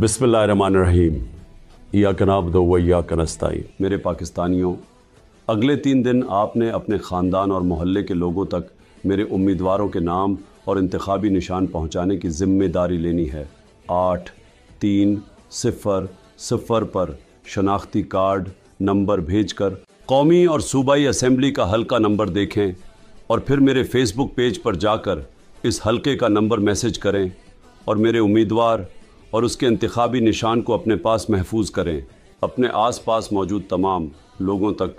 रहीम या दो या कनस्ताई मेरे पाकिस्तानियों अगले तीन दिन आपने अपने ख़ानदान और मोहल्ले के लोगों तक मेरे उम्मीदवारों के नाम और इंतबी निशान पहुँचाने की ज़िम्मेदारी लेनी है आठ तीन सिफर सिफर पर शनाख्ती कार्ड नंबर भेज कर कौमी और सूबाई असम्बली का हल्का नंबर देखें और फिर मेरे फेसबुक पेज पर जाकर इस हल्के का नंबर मैसेज करें और मेरे उम्मीदवार और उसके इंतबी निशान को अपने पास महफूज करें अपने आस पास मौजूद तमाम लोगों तक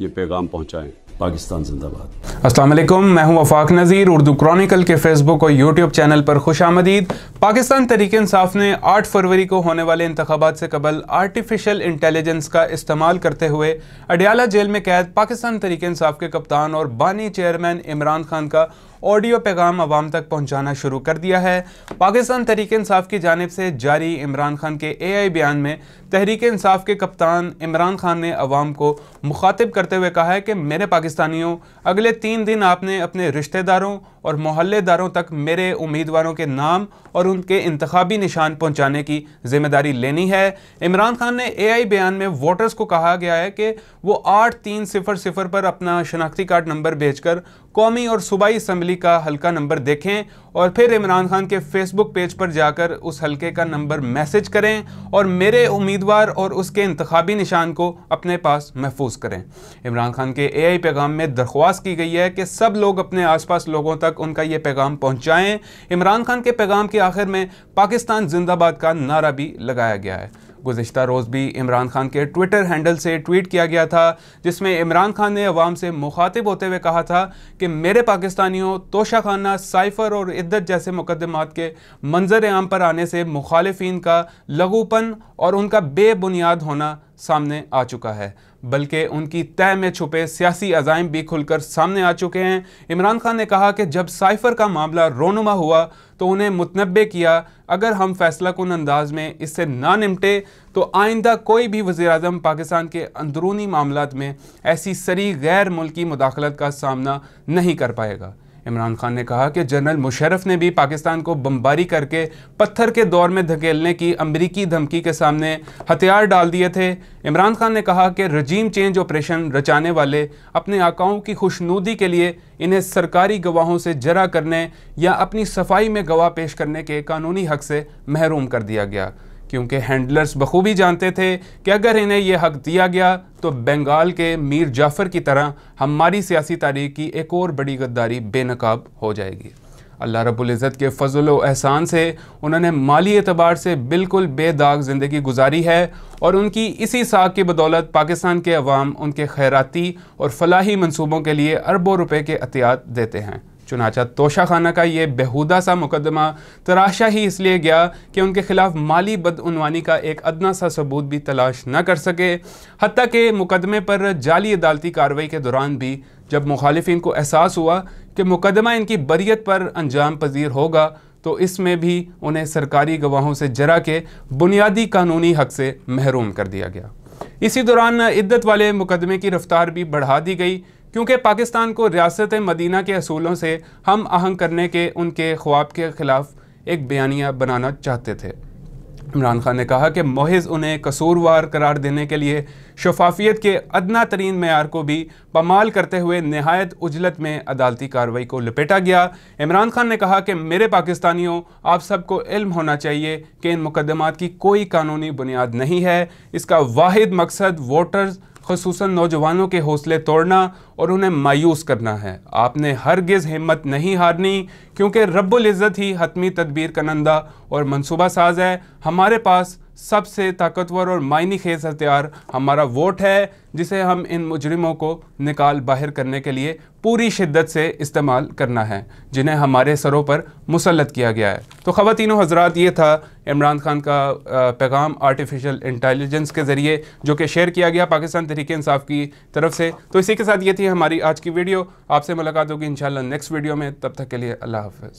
ये पैगाम पहुँचाएँ पाकिस्तान जिंदाबाद असलम मैं हूं अफाक नज़ीर उर्दू क्रॉनिकल के फेसबुक और यूट्यूब चैनल पर खुश आमदीद पाकिस्तान तरीके इंसाफ ने 8 फरवरी को होने वाले इंतबात से कबल आर्टिफिशल इंटेलिजेंस का इस्तेमाल करते हुए अडियाला जेल में कैद पाकिस्तान तरीके इंसाफ के कप्तान और बानी चेयरमैन इमरान खान का ऑडियो पैगाम आवाम तक पहुंचाना शुरू कर दिया है पाकिस्तान तहरीक इंसाफ की जानब से जारी इमरान खान के ए आई बयान में तहरीक इंसाफ के कप्तान इमरान खान ने अवाम को मुखातब करते हुए कहा है कि मेरे पाकिस्तानियों अगले तीन तीन दिन आपने अपने रिश्तेदारों और मोहल्लेदारों तक मेरे उम्मीदवारों के नाम और उनके इंतबी निशान पहुंचाने की जिम्मेदारी लेनी है इमरान खान ने एआई बयान में वोटर्स को कहा गया है कि वो आठ तीन सिफर सिफर पर अपना शनाख्ती कार्ड नंबर भेजकर कौमी और सूबाई इसम्बली का हल्का नंबर देखें और फिर इमरान खान के फेसबुक पेज पर जाकर उस हल्के का नंबर मैसेज करें और मेरे उम्मीदवार और उसके इंतबी निशान को अपने पास महफूज करें इमरान खान के ए आई पैगाम में दरख्वास्त की गई है कि सब लोग अपने आसपास लोगों तक तक उनका यह पैगाम पहुंचाएं इमरान खान के पैगाम के आखिर में पाकिस्तान जिंदाबाद का नारा भी लगाया गया है गुजशत रोज़ भी इमरान खान के ट्विटर हैंडल से ट्वीट किया गया था जिसमें इमरान खान ने अवाम से मुखातिब होते हुए कहा था कि मेरे पाकिस्तानियों तोशा खाना साइफर और इद्दत जैसे मुकदमात के मंजर आम पर आने से मुखालफन का लघुपन और उनका बेबुनियाद होना सामने आ चुका है बल्कि उनकी तय में छुपे सियासी अजाइम भी खुलकर सामने आ चुके हैं इमरान खान ने कहा कि जब साइफर का मामला रोनुमा हुआ तो उन्हें मुतनबे किया अगर हम फैसला कन अंदाज में इससे ना निमटे तो आइंदा कोई भी वज़ी अजम पाकिस्तान के अंदरूनी मामला में ऐसी सरी गैर मुल्की मुदाखलत का सामना नहीं कर पाएगा इमरान खान ने कहा कि जनरल मुशरफ ने भी पाकिस्तान को बमबारी करके पत्थर के दौर में धकेलने की अमरीकी धमकी के सामने हथियार डाल दिए थे इमरान खान ने कहा कि रजीम चेंज ऑपरेशन रचाने वाले अपने आकाओं की खुशनूदी के लिए इन्हें सरकारी गवाहों से जरा करने या अपनी सफाई में गवाह पेश करने के कानूनी हक से महरूम कर दिया गया क्योंकि हैंडलर्स बखूबी जानते थे कि अगर इन्हें यह हक दिया गया तो बंगाल के मीर जाफ़र की तरह हमारी सियासी तारीख की एक और बड़ी गद्दारी बेनकाब हो जाएगी अल्लाह रब्ज़त के फ़जल एहसान से उन्होंने माली एतबार से बिल्कुल बेदाग ज़िंदगी गुजारी है और उनकी इसी साख की बदौलत पाकिस्तान के अवाम उनके खैराती और फलाही मनसूबों के लिए अरबों रुपये के अतियात देते हैं चुनाचा तोशा खाना का ये बेहुदा सा मुकदमा तराशा ही इसलिए गया कि उनके ख़िलाफ़ माली बदनवानी का एक अदना सा सबूत भी तलाश न कर सके हती के मुकदमे पर जाली अदालती कार्रवाई के दौरान भी जब मुखालफन को एहसास हुआ कि मुकदमा इनकी बरीत पर अंजाम पजीर होगा तो इसमें भी उन्हें सरकारी गवाहों से जरा के बुनियादी कानूनी हक से महरूम कर दिया गया इसी दौरान इद्दत वाले मुकदमे की रफ्तार भी बढ़ा दी गई क्योंकि पाकिस्तान को रियासत मदीना के असूलों से हम आहंग करने के उनके ख्वाब के ख़िलाफ़ एक बयानिया बनाना चाहते थे इमरान खान ने कहा कि महज उन्हें कसूरवार करार देने के लिए शफाफियत के अदना तरीन मैार को भी पमाल करते हुए नहायत उजलत में अदालती कार्रवाई को लपेटा गया इमरान खान ने कहा कि मेरे पाकिस्तानियों आप सबको इल्म होना चाहिए कि इन मुकदमात की कोई कानूनी बुनियाद नहीं है इसका वाद मकसद वोटर्स खसूस नौजवानों के हौसले तोड़ना और उन्हें मायूस करना है आपने गज़ हिम्मत नहीं हारनी क्योंकि रब्बुल इज़्ज़त ही हतमी तदबीर का नंदा और मनसूबा साज है हमारे पास सबसे ताकतवर और मायनी खेज हथियार हमारा वोट है जिसे हम इन मुजरिमों को निकाल बाहर करने के लिए पूरी शिद्दत से इस्तेमाल करना है जिन्हें हमारे सरों पर मुसलत किया गया है तो ख़वातिनों हजरात ये था इमरान खान का पैगाम आर्टिफिशियल इंटेलिजेंस के ज़रिए जो कि शेयर किया गया पाकिस्तान तरीके इंसाफ की तरफ से तो इसी के साथ ये थी हमारी आज की वीडियो आपसे मुलाकात होगी इन नेक्स्ट वीडियो में तब तक के लिए अल्लाह हाफ